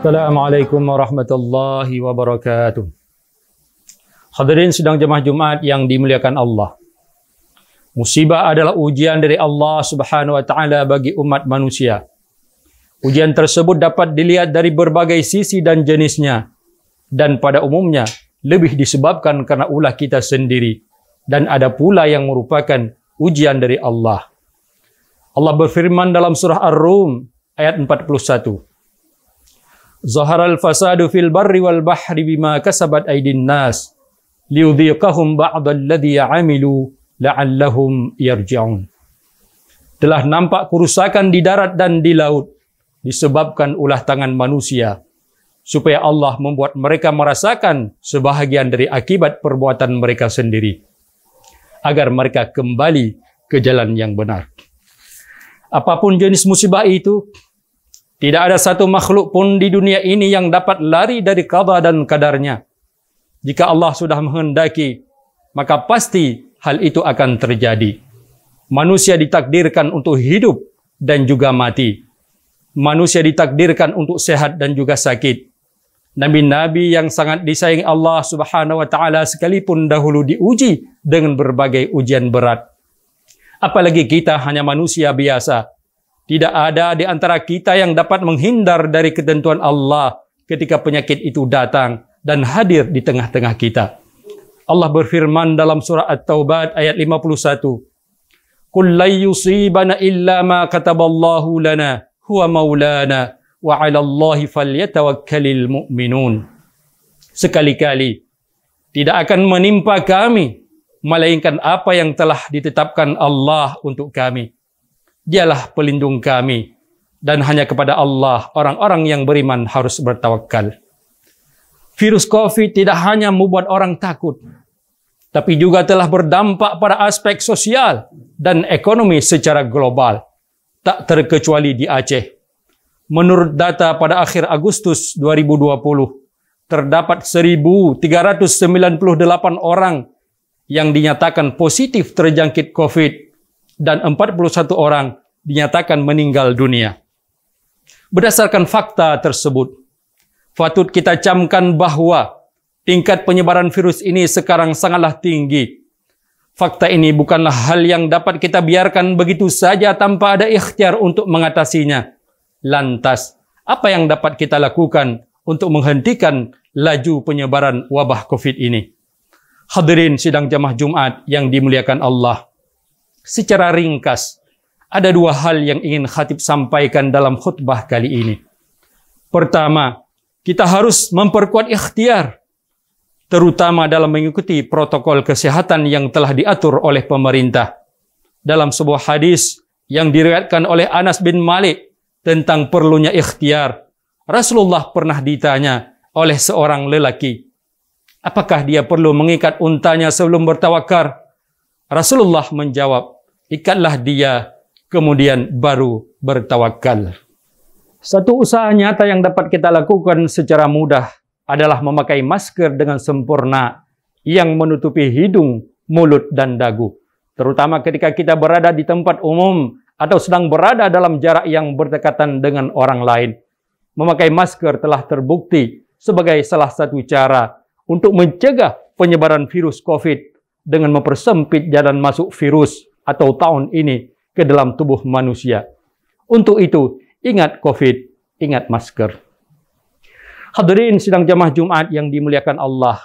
Assalamualaikum warahmatullahi wabarakatuh. Hadirin sedang jemaah Jumat yang dimuliakan Allah. Musibah adalah ujian dari Allah Subhanahu wa taala bagi umat manusia. Ujian tersebut dapat dilihat dari berbagai sisi dan jenisnya dan pada umumnya lebih disebabkan karena ulah kita sendiri dan ada pula yang merupakan ujian dari Allah. Allah berfirman dalam surah Ar-Rum ayat 41. Zaharal fasadu fil barri wal bahri bima kasabat aydin nas liudhiqahum ba'dalladhi amilu la'allahum yarji'un. Telah nampak kerusakan di darat dan di laut disebabkan ulah tangan manusia supaya Allah membuat mereka merasakan sebahagian dari akibat perbuatan mereka sendiri agar mereka kembali ke jalan yang benar. Apapun jenis musibah itu, tidak ada satu makhluk pun di dunia ini yang dapat lari dari qada dan kadarnya. Jika Allah sudah menghendaki, maka pasti hal itu akan terjadi. Manusia ditakdirkan untuk hidup dan juga mati. Manusia ditakdirkan untuk sehat dan juga sakit. Nabi-nabi yang sangat disayangi Allah Subhanahu wa taala sekalipun dahulu diuji dengan berbagai ujian berat. Apalagi kita hanya manusia biasa tidak ada di antara kita yang dapat menghindar dari ketentuan Allah ketika penyakit itu datang dan hadir di tengah-tengah kita. Allah berfirman dalam surah At-Taubah ayat 51. Qul la yusibana illa ma kataballahu lana huwa maulana wa 'ala Allahi mu'minun. Sekali-kali tidak akan menimpa kami melainkan apa yang telah ditetapkan Allah untuk kami. Dialah pelindung kami. Dan hanya kepada Allah orang-orang yang beriman harus bertawakal. Virus COVID tidak hanya membuat orang takut, tapi juga telah berdampak pada aspek sosial dan ekonomi secara global, tak terkecuali di Aceh. Menurut data pada akhir Agustus 2020, terdapat 1.398 orang yang dinyatakan positif terjangkit COVID dan 41 orang dinyatakan meninggal dunia. Berdasarkan fakta tersebut, patut kita camkan bahwa tingkat penyebaran virus ini sekarang sangatlah tinggi. Fakta ini bukanlah hal yang dapat kita biarkan begitu saja tanpa ada ikhtiar untuk mengatasinya. Lantas, apa yang dapat kita lakukan untuk menghentikan laju penyebaran wabah COVID ini? Hadirin sidang jamah Jumat yang dimuliakan Allah. Secara ringkas, ada dua hal yang ingin khatib sampaikan dalam khutbah kali ini. Pertama, kita harus memperkuat ikhtiar, terutama dalam mengikuti protokol kesehatan yang telah diatur oleh pemerintah. Dalam sebuah hadis yang diriwayatkan oleh Anas bin Malik tentang perlunya ikhtiar, Rasulullah pernah ditanya oleh seorang lelaki, apakah dia perlu mengikat untanya sebelum bertawakar? Rasulullah menjawab, ikatlah dia, kemudian baru bertawakal. Satu usaha nyata yang dapat kita lakukan secara mudah adalah memakai masker dengan sempurna yang menutupi hidung, mulut, dan dagu. Terutama ketika kita berada di tempat umum atau sedang berada dalam jarak yang berdekatan dengan orang lain. Memakai masker telah terbukti sebagai salah satu cara untuk mencegah penyebaran virus COVID dengan mempersempit jalan masuk virus atau tahun ini ke dalam tubuh manusia. Untuk itu, ingat COVID, ingat masker. Hadirin sidang jamaah Jumat yang dimuliakan Allah,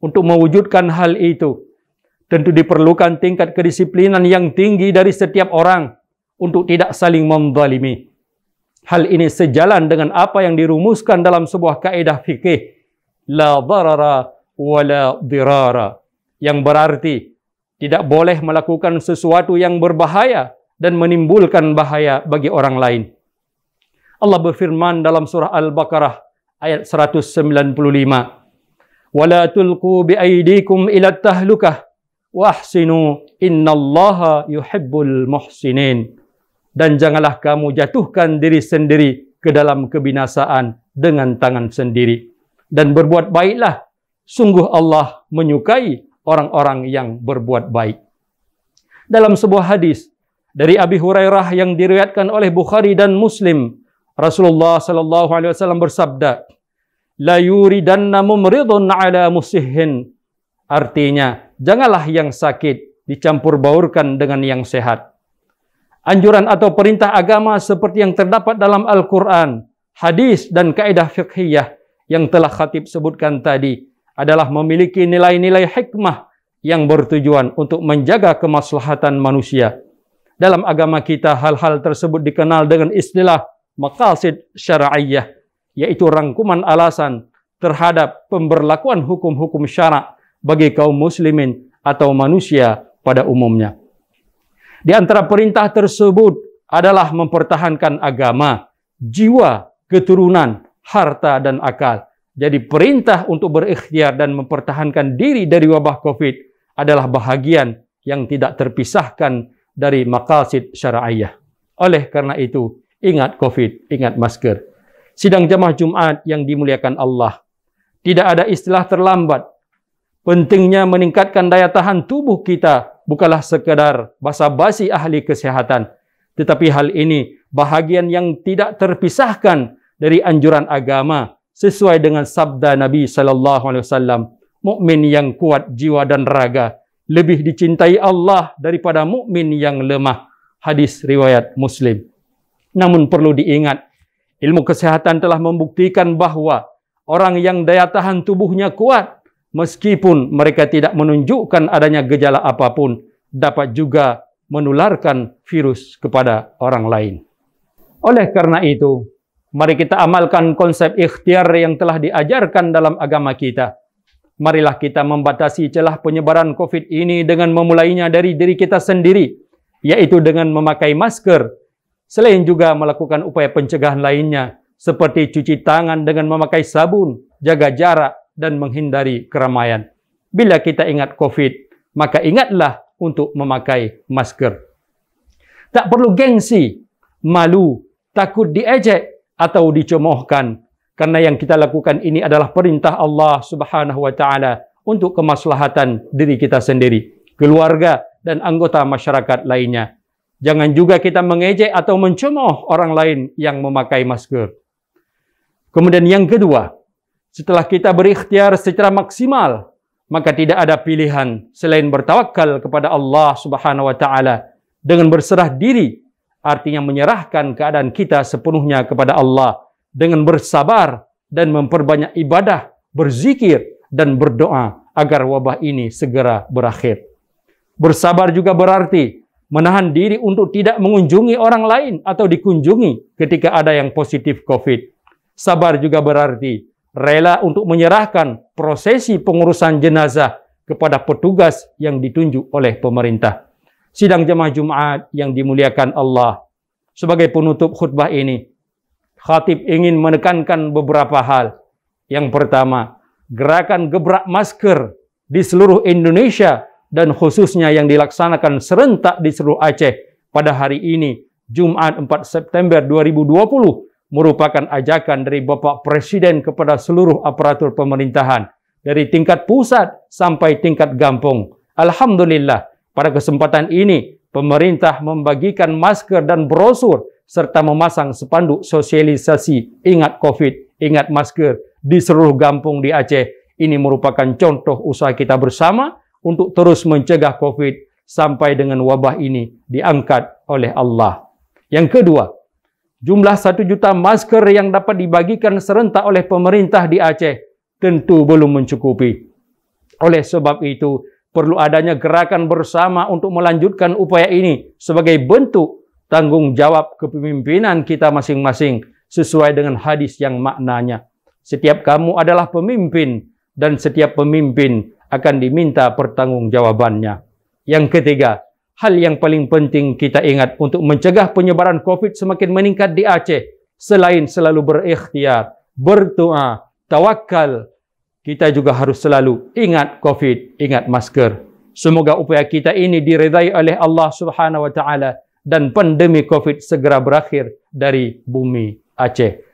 untuk mewujudkan hal itu, tentu diperlukan tingkat kedisiplinan yang tinggi dari setiap orang untuk tidak saling mendalimi. Hal ini sejalan dengan apa yang dirumuskan dalam sebuah kaedah fikih. La darara wa la dirara. yang berarti tidak boleh melakukan sesuatu yang berbahaya dan menimbulkan bahaya bagi orang lain. Allah berfirman dalam surah Al-Baqarah ayat 195. Wala tulqu bi aydikum ila tahlukah wa ahsinu innallaha yuhibbul muhsinin. Dan janganlah kamu jatuhkan diri sendiri ke dalam kebinasaan dengan tangan sendiri dan berbuat baiklah sungguh Allah menyukai orang-orang yang berbuat baik. Dalam sebuah hadis dari Abi Hurairah yang diriwayatkan oleh Bukhari dan Muslim, Rasulullah sallallahu alaihi wasallam bersabda, "La yuridanna mumridun ala musihin." Artinya, janganlah yang sakit dicampur baurkan dengan yang sehat. Anjuran atau perintah agama seperti yang terdapat dalam Al-Qur'an, hadis dan kaidah fikhiyah yang telah khatib sebutkan tadi adalah memiliki nilai-nilai hikmah yang bertujuan untuk menjaga kemaslahatan manusia. Dalam agama kita hal-hal tersebut dikenal dengan istilah maqasid syara'iyah, yaitu rangkuman alasan terhadap pemberlakuan hukum-hukum syara bagi kaum muslimin atau manusia pada umumnya. Di antara perintah tersebut adalah mempertahankan agama, jiwa, keturunan, harta dan akal jadi perintah untuk berikhtiar dan mempertahankan diri dari wabah COVID adalah bahagian yang tidak terpisahkan dari makasid syara'iyah. Oleh karena itu, ingat COVID, ingat masker. Sidang jamaah Jumat yang dimuliakan Allah. Tidak ada istilah terlambat. Pentingnya meningkatkan daya tahan tubuh kita bukanlah sekedar basa-basi ahli kesehatan. Tetapi hal ini bahagian yang tidak terpisahkan dari anjuran agama sesuai dengan sabda Nabi sallallahu alaihi wasallam, mukmin yang kuat jiwa dan raga lebih dicintai Allah daripada mukmin yang lemah. Hadis riwayat Muslim. Namun perlu diingat, ilmu kesehatan telah membuktikan bahwa orang yang daya tahan tubuhnya kuat meskipun mereka tidak menunjukkan adanya gejala apapun dapat juga menularkan virus kepada orang lain. Oleh karena itu, Mari kita amalkan konsep ikhtiar yang telah diajarkan dalam agama kita. Marilah kita membatasi celah penyebaran COVID ini dengan memulainya dari diri kita sendiri, yaitu dengan memakai masker, selain juga melakukan upaya pencegahan lainnya, seperti cuci tangan dengan memakai sabun, jaga jarak, dan menghindari keramaian. Bila kita ingat COVID, maka ingatlah untuk memakai masker. Tak perlu gengsi, malu, takut diejek, atau dicemohkan karena yang kita lakukan ini adalah perintah Allah Subhanahu wa taala untuk kemaslahatan diri kita sendiri, keluarga dan anggota masyarakat lainnya. Jangan juga kita mengejek atau mencemooh orang lain yang memakai masker. Kemudian yang kedua, setelah kita berikhtiar secara maksimal, maka tidak ada pilihan selain bertawakal kepada Allah Subhanahu wa taala dengan berserah diri artinya menyerahkan keadaan kita sepenuhnya kepada Allah dengan bersabar dan memperbanyak ibadah, berzikir dan berdoa agar wabah ini segera berakhir. Bersabar juga berarti menahan diri untuk tidak mengunjungi orang lain atau dikunjungi ketika ada yang positif COVID. Sabar juga berarti rela untuk menyerahkan prosesi pengurusan jenazah kepada petugas yang ditunjuk oleh pemerintah sidang jemaah Jumat yang dimuliakan Allah. Sebagai penutup khutbah ini, khatib ingin menekankan beberapa hal. Yang pertama, gerakan gebrak masker di seluruh Indonesia dan khususnya yang dilaksanakan serentak di seluruh Aceh pada hari ini, Jumat 4 September 2020, merupakan ajakan dari Bapak Presiden kepada seluruh aparatur pemerintahan, dari tingkat pusat sampai tingkat gampung. Alhamdulillah, pada kesempatan ini, pemerintah membagikan masker dan brosur serta memasang spanduk sosialisasi ingat COVID, ingat masker di seluruh kampung di Aceh. Ini merupakan contoh usaha kita bersama untuk terus mencegah COVID sampai dengan wabah ini diangkat oleh Allah. Yang kedua, jumlah 1 juta masker yang dapat dibagikan serentak oleh pemerintah di Aceh tentu belum mencukupi. Oleh sebab itu, perlu adanya gerakan bersama untuk melanjutkan upaya ini sebagai bentuk tanggung jawab kepemimpinan kita masing-masing sesuai dengan hadis yang maknanya. Setiap kamu adalah pemimpin dan setiap pemimpin akan diminta pertanggungjawabannya. Yang ketiga, hal yang paling penting kita ingat untuk mencegah penyebaran COVID semakin meningkat di Aceh selain selalu berikhtiar, berdoa, tawakal, kita juga harus selalu ingat covid ingat masker semoga upaya kita ini diredai oleh Allah Subhanahu wa taala dan pandemi covid segera berakhir dari bumi Aceh